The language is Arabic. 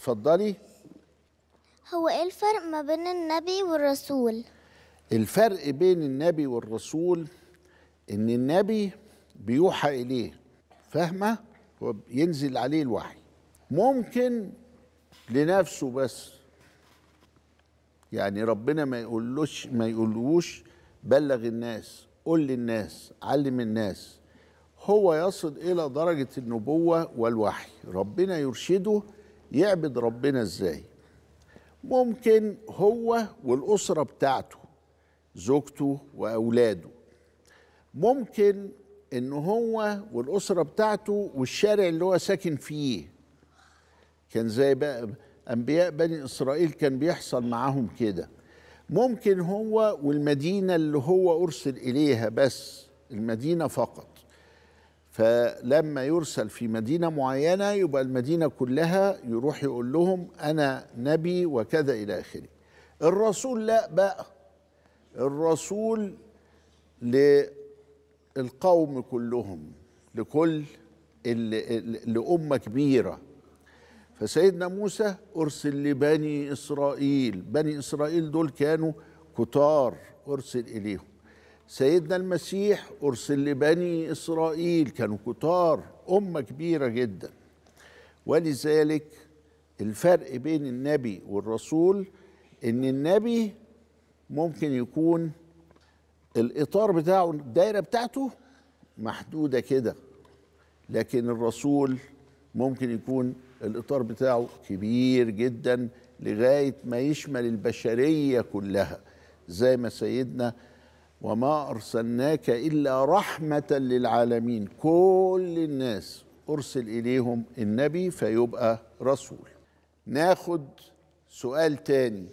اتفضلي هو ايه الفرق ما بين النبي والرسول الفرق بين النبي والرسول ان النبي بيوحى اليه فاهمه هو عليه الوحي ممكن لنفسه بس يعني ربنا ما يقولوش ما يقولوش بلغ الناس قل للناس علم الناس هو يصل الى درجه النبوه والوحي ربنا يرشده يعبد ربنا ازاي ممكن هو والاسره بتاعته زوجته واولاده ممكن ان هو والاسره بتاعته والشارع اللي هو ساكن فيه كان زي بقى انبياء بني اسرائيل كان بيحصل معاهم كده ممكن هو والمدينه اللي هو ارسل اليها بس المدينه فقط فلما يرسل في مدينه معينه يبقى المدينه كلها يروح يقول لهم انا نبي وكذا الى اخره الرسول لا بقى الرسول للقوم كلهم لكل لامه كبيره فسيدنا موسى ارسل لبني اسرائيل بني اسرائيل دول كانوا كتار ارسل اليهم سيدنا المسيح أرسل لبني إسرائيل كانوا كتار أمة كبيرة جدا ولذلك الفرق بين النبي والرسول إن النبي ممكن يكون الإطار بتاعه الدايرة بتاعته محدودة كده لكن الرسول ممكن يكون الإطار بتاعه كبير جدا لغاية ما يشمل البشرية كلها زي ما سيدنا وما أرسلناك إلا رحمة للعالمين كل الناس أرسل إليهم النبي فيبقى رسول ناخد سؤال تاني